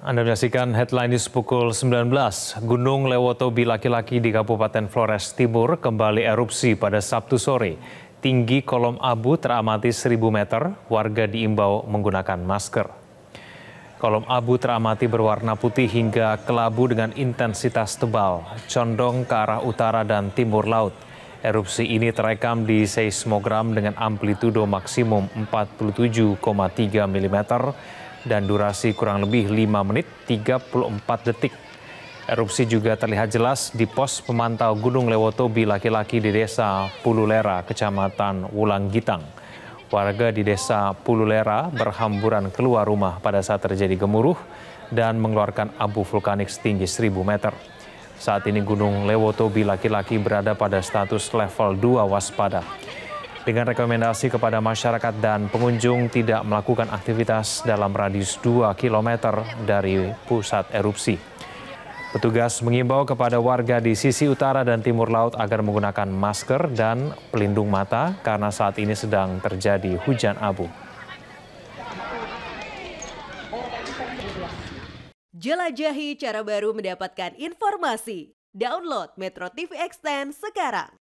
Anda menyaksikan headline news pukul 19. Gunung Lewotobi laki-laki di Kabupaten Flores Timur kembali erupsi pada Sabtu sore. Tinggi kolom abu teramati 1000 meter, warga diimbau menggunakan masker. Kolom abu teramati berwarna putih hingga kelabu dengan intensitas tebal, condong ke arah utara dan timur laut. Erupsi ini terekam di seismogram dengan amplitudo maksimum 47,3 mm dan durasi kurang lebih 5 menit 34 detik. Erupsi juga terlihat jelas di pos pemantau Gunung Lewotobi laki-laki di desa Pululera, kecamatan Wulanggitang. Warga di desa Pululera berhamburan keluar rumah pada saat terjadi gemuruh dan mengeluarkan abu vulkanik setinggi 1000 meter. Saat ini Gunung Lewotobi laki-laki berada pada status level 2 waspada dengan rekomendasi kepada masyarakat dan pengunjung tidak melakukan aktivitas dalam radius 2 km dari pusat erupsi. Petugas mengimbau kepada warga di sisi utara dan timur laut agar menggunakan masker dan pelindung mata karena saat ini sedang terjadi hujan abu. Jelajahi cara baru mendapatkan informasi. Download Metro TV Extend sekarang.